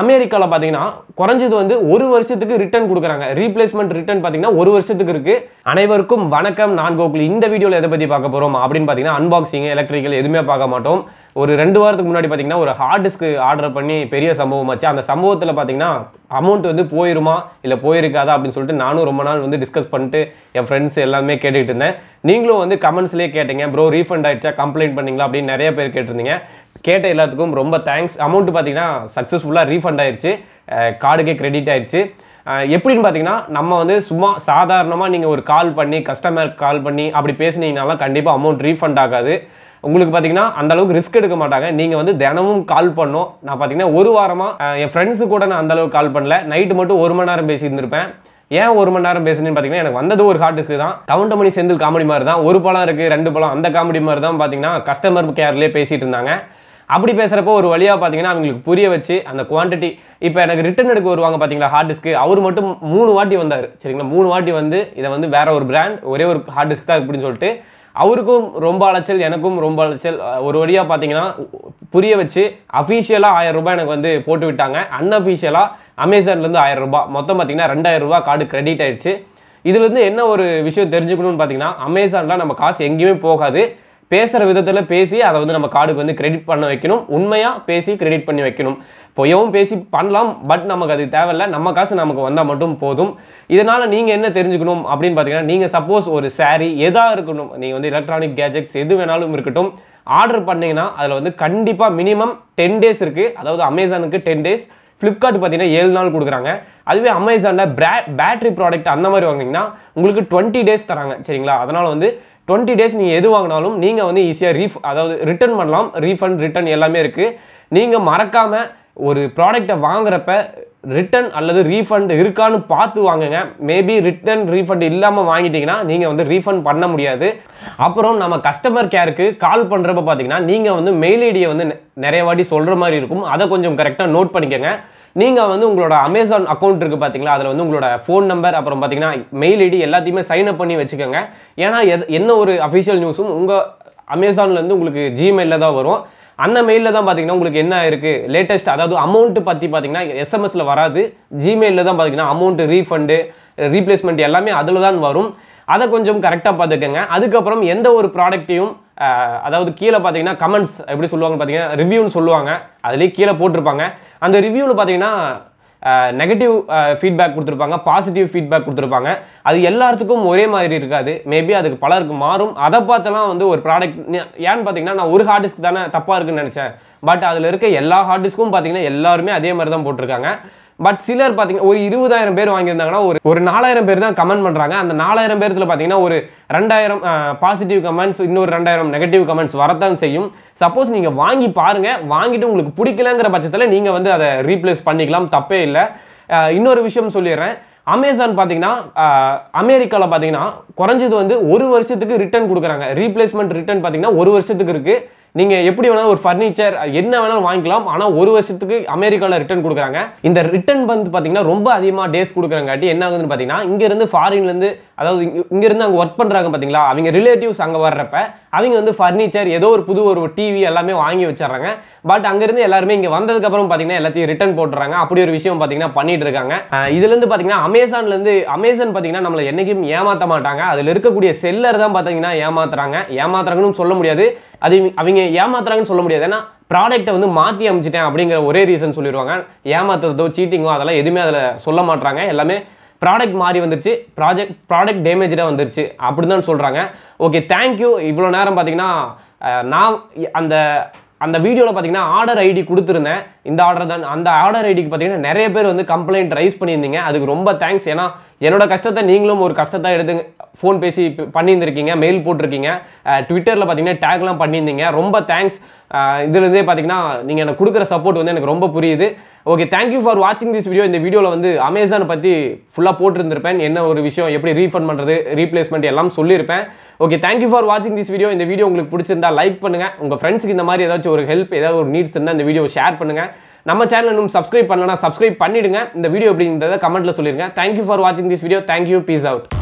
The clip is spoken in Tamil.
அமெரிக்காவில் பார்த்தீங்கன்னா குறைஞ்சது வந்து ஒரு வருஷத்துக்கு ரிட்டர்ன் கொடுக்குறாங்க ரீப்ளேஸ்மெண்ட் ரிட்டர்ன் பார்த்தீங்கன்னா ஒரு வருஷத்துக்கு இருக்குது அனைவருக்கும் வணக்கம் நான் கோகுல் இந்த வீடியோவில் எதை பற்றி பார்க்க போகிறோம் அப்படின்னு பார்த்தீங்கன்னா அன்பாக்சிங் எலக்ட்ரிக்கல் எதுவுமே பார்க்க மாட்டோம் ஒரு ரெண்டு வாரத்துக்கு முன்னாடி பார்த்தீங்கன்னா ஒரு ஹார்ட் டிஸ்க் ஆர்டர் பண்ணி பெரிய சம்பவம் ஆச்சு அந்த சம்பவத்தில் பார்த்தீங்கன்னா அமௌண்ட் வந்து போயிருமா இல்லை போயிருக்காதா அப்படின்னு சொல்லிட்டு நானும் ரொம்ப நாள் வந்து டிஸ்கஸ் பண்ணிட்டு என் ஃப்ரெண்ட்ஸ் எல்லாமே கேட்டுக்கிட்டு இருந்தேன் நீங்களும் வந்து கமெண்ட்ஸ்லேயே கேட்டீங்க ப்ரோ ரீஃபண்ட் ஆயிடுச்சா கம்ப்ளைண்ட் பண்ணிங்களா அப்படின்னு நிறைய பேர் கேட்டிருந்தீங்க கேட்ட எல்லாத்துக்கும் ரொம்ப தேங்க்ஸ் அமௌண்ட் பார்த்தீங்கன்னா சக்ஸஸ்ஃபுல்லாக ரீஃபண்ட் ஆயிடுச்சு கார்டுக்கே கிரெடிட் ஆயிடுச்சு எப்படின்னு பார்த்தீங்கன்னா நம்ம வந்து சும்மா சாதாரணமாக நீங்கள் ஒரு கால் பண்ணி கஸ்டமர் கால் பண்ணி அப்படி பேசினீங்கனாலாம் கண்டிப்பாக அமௌண்ட் ரீஃபண்ட் ஆகாது உங்களுக்கு பார்த்தீங்கன்னா அந்தளவுக்கு ரிஸ்க் எடுக்க மாட்டாங்க நீங்கள் வந்து தினமும் கால் பண்ணோம் நான் பார்த்தீங்கன்னா ஒரு வாரமாக என் ஃப்ரெண்ட்ஸு கூட நான் அந்தளவுக்கு கால் பண்ணல நைட்டு மட்டும் ஒரு மணி நேரம் பேசியிருந்திருப்பேன் ஏன் ஒரு மணி நேரம் பேசுனேன்னு பார்த்தீங்கன்னா எனக்கு வந்தது ஒரு ஹார்ட் டிஸ்க் தான் கவுண்ட் மணி செந்தில் காமெடி மாதிரி தான் ஒரு பழம் இருக்குது ரெண்டு பழம் அந்த காமெடி மாதிரி தான் பார்த்தீங்கன்னா கஸ்டமர் கேர்லேயே பேசிகிட்டு இருந்தாங்க அப்படி பேசுகிறப்போ ஒரு வழியாக பார்த்தீங்கன்னா அவங்களுக்கு புரிய வச்சு அந்த குவான்டிட்டி இப்போ எனக்கு ரிட்டர்ன் எடுக்க வருவாங்க பார்த்தீங்களா ஹார்ட் டிஸ்க்கு அவர் மட்டும் மூணு வாட்டி வந்தார் சரிங்களா மூணு வாட்டி வந்து இதை வந்து வேற ஒரு பிராண்ட் ஒரே ஒரு ஹார்ட் டிஸ்க் தான் அப்படின்னு சொல்லிட்டு அவருக்கும் ரொம்ப அலைச்சல் எனக்கும் ரொம்ப அலைச்சல் ஒரு வழியாக பார்த்தீங்கன்னா புரிய வச்சு அஃபீஷியலாக ஆயிரம் ரூபாய் எனக்கு வந்து போட்டு விட்டாங்க அன்அஃபீஷியலாக அமேசான்லேருந்து ஆயிரம் ரூபாய் மொத்தம் பார்த்தீங்கன்னா ரெண்டாயிரம் ரூபாய் கார்டு கிரெடிட் ஆயிடுச்சு இதுலேருந்து என்ன ஒரு விஷயம் தெரிஞ்சுக்கணும்னு பார்த்தீங்கன்னா அமேசானில் நம்ம காசு எங்கேயுமே போகாது பேசுகிற விதத்தில் பேசி அதை வந்து நம்ம கார்டுக்கு வந்து கிரெடிட் பண்ண வைக்கணும் உண்மையாக பேசி கிரெடிட் பண்ணி வைக்கணும் பொய்யவும் பேசி பண்ணலாம் பட் நமக்கு அது தேவையில்ல நம்ம காசு நமக்கு வந்தால் மட்டும் போதும் இதனால் நீங்கள் என்ன தெரிஞ்சுக்கணும் அப்படின்னு பார்த்தீங்கன்னா நீங்கள் சப்போஸ் ஒரு சாரீ எதாக இருக்கணும் நீங்கள் வந்து எலக்ட்ரானிக் கேஜெட்ஸ் எது வேணாலும் இருக்கட்டும் ஆர்டர் பண்ணிங்கன்னா அதில் வந்து கண்டிப்பாக மினிமம் டென் டேஸ் இருக்குது அதாவது அமேசானுக்கு டென் டேஸ் ஃப்ளிப்கார்ட் பார்த்தீங்கன்னா ஏழு நாள் கொடுக்குறாங்க அதுவே அமேசானில் பிரே பேட்ரி ப்ராடக்ட் அந்த மாதிரி வாங்கினீங்கன்னா உங்களுக்கு டுவெண்ட்டி டேஸ் தராங்க சரிங்களா அதனால் வந்து டுவெண்ட்டி டேஸ் நீங்கள் எது வாங்கினாலும் நீங்கள் வந்து ஈஸியாக ரீஃப் அதாவது ரிட்டர்ன் பண்ணலாம் ரீஃபண்ட் ரிட்டர்ன் எல்லாமே இருக்குது நீங்கள் மறக்காமல் ஒரு ப்ராடக்டை வாங்குறப்ப ரிட்டன் அல்லது ரீஃபண்ட் இருக்கான்னு பார்த்து வாங்குங்க மேபி ரிட்டன் ரீஃபண்ட் இல்லாமல் வாங்கிட்டீங்கன்னா நீங்கள் வந்து ரீஃபண்ட் பண்ண முடியாது அப்புறம் நம்ம கஸ்டமர் கேருக்கு கால் பண்ணுறப்ப பார்த்தீங்கன்னா நீங்கள் வந்து மெயில் ஐடியை வந்து நிறைய வாட்டி சொல்கிற மாதிரி இருக்கும் அதை கொஞ்சம் கரெக்டாக நோட் பண்ணிக்கோங்க நீங்கள் வந்து உங்களோட அமேசான் அக்கௌண்ட் இருக்குது பார்த்தீங்களா அதில் வந்து உங்களோட ஃபோன் நம்பர் அப்புறம் பார்த்தீங்கன்னா மெயில் ஐடி எல்லாத்தையுமே சைன் அப் பண்ணி வச்சுக்கோங்க ஏன்னா என்ன ஒரு அஃபிஷியல் நியூஸும் உங்கள் அமேசான்லேருந்து உங்களுக்கு ஜிமெயிலில் தான் வரும் அந்த மெயிலில் தான் பார்த்தீங்கன்னா உங்களுக்கு என்ன இருக்குது லேட்டஸ்ட் அதாவது அமௌண்ட்டு பற்றி பார்த்தீங்கன்னா எஸ்எம்எஸில் வராது ஜிமெயிலில் தான் பார்த்தீங்கன்னா அமௌண்ட்டு ரீஃபண்டு ரீப்ளேஸ்மெண்ட் எல்லாமே அதில் தான் வரும் அதை கொஞ்சம் கரெக்டாக பார்த்துக்கோங்க அதுக்கப்புறம் எந்த ஒரு ப்ராடக்ட்டையும் அதாவது கீழே பார்த்தீங்கன்னா கமெண்ட்ஸ் எப்படி சொல்லுவாங்க பார்த்தீங்கன்னா ரிவ்யூன்னு சொல்லுவாங்க அதுலேயே கீழே போட்டிருப்பாங்க அந்த ரிவ்யூவில் பார்த்தீங்கன்னா நெகட்டிவ் ஃபீட்பேக் கொடுத்துருப்பாங்க பாசிட்டிவ் ஃபீட்பேக் கொடுத்துருப்பாங்க அது எல்லாத்துக்கும் ஒரே மாதிரி இருக்காது மேபி அதுக்கு பலருக்கு மாறும் அதை பார்த்தெல்லாம் வந்து ஒரு ப்ராடக்ட் ஏன்னு பார்த்தீங்கன்னா நான் ஒரு ஹார்ட் டிஸ்க் தானே தப்பாக இருக்குன்னு நினச்சேன் பட் அதில் இருக்க எல்லா ஹார்ட் டிஸ்க்கும் பார்த்தீங்கன்னா எல்லாருமே அதே மாதிரி தான் போட்டிருக்காங்க பட் சிலர் பார்த்தீங்கன்னா ஒரு இருபதாயிரம் பேர் வாங்கியிருந்தாங்கன்னா ஒரு ஒரு நாலாயிரம் பேர் தான் கமெண்ட் பண்ணுறாங்க அந்த நாலாயிரம் பேர்த்தில் பார்த்தீங்கன்னா ஒரு ரெண்டாயிரம் பாசிட்டிவ் கமெண்ட்ஸ் இன்னொரு ரெண்டாயிரம் நெகட்டிவ் கமெண்ட்ஸ் வரத்தான் செய்யும் சப்போஸ் நீங்கள் வாங்கி பாருங்கள் வாங்கிட்டு உங்களுக்கு பிடிக்கலங்கிற பட்சத்தில் நீங்கள் வந்து அதை ரீப்ளேஸ் பண்ணிக்கலாம் தப்பே இல்லை இன்னொரு விஷயம் சொல்லிடுறேன் அமேசான் பார்த்தீங்கன்னா அமெரிக்காவில் பார்த்தீங்கன்னா குறைஞ்சது வந்து ஒரு வருஷத்துக்கு ரிட்டர்ன் கொடுக்குறாங்க ரீப்ளேஸ்மெண்ட் ரிட்டர்ன் பார்த்தீங்கன்னா ஒரு வருஷத்துக்கு இருக்குது நீங்கள் எப்படி வேணாலும் ஒரு ஃபர்னிச்சர் என்ன வேணாலும் வாங்கிக்கலாம் ஆனால் ஒரு வருஷத்துக்கு அமெரிக்காவில் ரிட்டர்ன் கொடுக்குறாங்க இந்த ரிட்டர்ன் வந்து பார்த்தீங்கன்னா ரொம்ப அதிகமாக டேஸ் கொடுக்குறங்காட்டி என்ன ஆகுதுன்னு பார்த்தீங்கன்னா இங்கேருந்து ஃபாரின்லேருந்து அதாவது இங்கேருந்து அங்கே ஒர்க் பண்ணுறாங்க பார்த்தீங்களா அவங்க ரிலேட்டிவ்ஸ் அங்கே வர்றப்ப அவங்க வந்து ஃபர்னிச்சர் ஏதோ ஒரு புது ஒரு டிவி எல்லாமே வாங்கி வச்சிடுறாங்க பட் அங்கேருந்து எல்லாருமே இங்கே வந்ததுக்கப்புறம் பார்த்தீங்கன்னா எல்லாத்தையும் ரிட்டர்ன் போட்டுறாங்க அப்படி ஒரு விஷயம் பார்த்தீங்கன்னா பண்ணிட்டு இருக்காங்க இதுலேருந்து பார்த்தீங்கன்னா அமேசான்லேருந்து அமேசான் பார்த்தீங்கன்னா நம்மளை என்றைக்கும் ஏமாற்ற மாட்டாங்க அதில் இருக்கக்கூடிய செல்லர் தான் பார்த்தீங்கன்னா ஏமாத்துறாங்க ஏமாத்துறாங்கன்னு சொல்ல முடியாது அது அவங்க நீங்கள் ஏமாத்துறாங்கன்னு சொல்ல முடியாது ஏன்னா ப்ராடக்ட்டை வந்து மாற்றி அமைச்சிட்டேன் அப்படிங்கிற ஒரே ரீசன் சொல்லிடுவாங்க ஏமாத்துறதோ சீட்டிங்கோ அதெல்லாம் எதுவுமே அதில் சொல்ல மாட்டாங்க எல்லாமே ப்ராடக்ட் மாறி வந்துருச்சு ப்ராஜெக்ட் ப்ராடக்ட் டேமேஜாக வந்துருச்சு அப்படின்னு தான் சொல்கிறாங்க ஓகே தேங்க்யூ இவ்வளோ நேரம் பார்த்தீங்கன்னா நான் அந்த அந்த வீடியோவில் பார்த்தீங்கன்னா ஆர்டர் ஐடி கொடுத்துருந்தேன் இந்த ஆர்டர் தான் அந்த ஆர்டர் ஐடிக்கு பார்த்தீங்கன்னா நிறைய பேர் வந்து கம்ப்ளைண்ட் ரைஸ் பண்ணியிருந்தீங்க அதுக்கு ரொம்ப தேங்க்ஸ் ஏன்னா என்னோட கஷ்டத்தை நீங்களும் ஒரு கஷ்டத்தை எடுத்து ஃபோன் பேசி பண்ணியிருந்திருக்கீங்க மெயில் போட்டிருக்கீங்க ட்விட்டரில் பார்த்தீங்கன்னா டேக்லாம் பண்ணியிருந்தீங்க ரொம்ப தேங்க்ஸ் இதுலேருந்தே பார்த்தீங்கன்னா நீங்கள் எனக்கு கொடுக்குற சப்போர்ட் வந்து எனக்கு ரொம்ப புரியுது ஓகே தேங்க்யூ ஃபார் வாட்சிங் திஸ் வீடியோ இந்த வீடியோவில் வந்து அமேசானை பற்றி ஃபுல்லாக போட்டிருந்திருப்பேன் என்ன ஒரு விஷயம் எப்படி ரீஃபண்ட் பண்ணுறது ரீப்ளேஸ்மெண்ட் எல்லாம் சொல்லியிருப்பேன் ஓகே தேங்க்யூ ஃபார் வாட்சிங் திஸ் வீடியோ இந்த வீடியோ உங்களுக்கு பிடிச்சிருந்தா லைக் பண்ணுங்கள் உங்கள் ஃப்ரெண்ட்ஸ்க்கு இந்த மாதிரி ஏதாச்சும் ஒரு ஹெல்ப் ஏதாவது ஒரு நீட்ஸ் இருந்தால் இந்த வீடியோ ஷேர் பண்ணுங்கள் நம்ம சேனல் இன்னும் சப்ஸ்கிரைப் பண்ணலன்னா சப்ஸ்கிரைப் பண்ணிவிடுங்க இந்த வீடியோ எப்படிங்கிறத கமெண்ட்டில் சொல்லிடுங்க தேங்க்யூ ஃபார் வாட்சிங் this video thank you peace out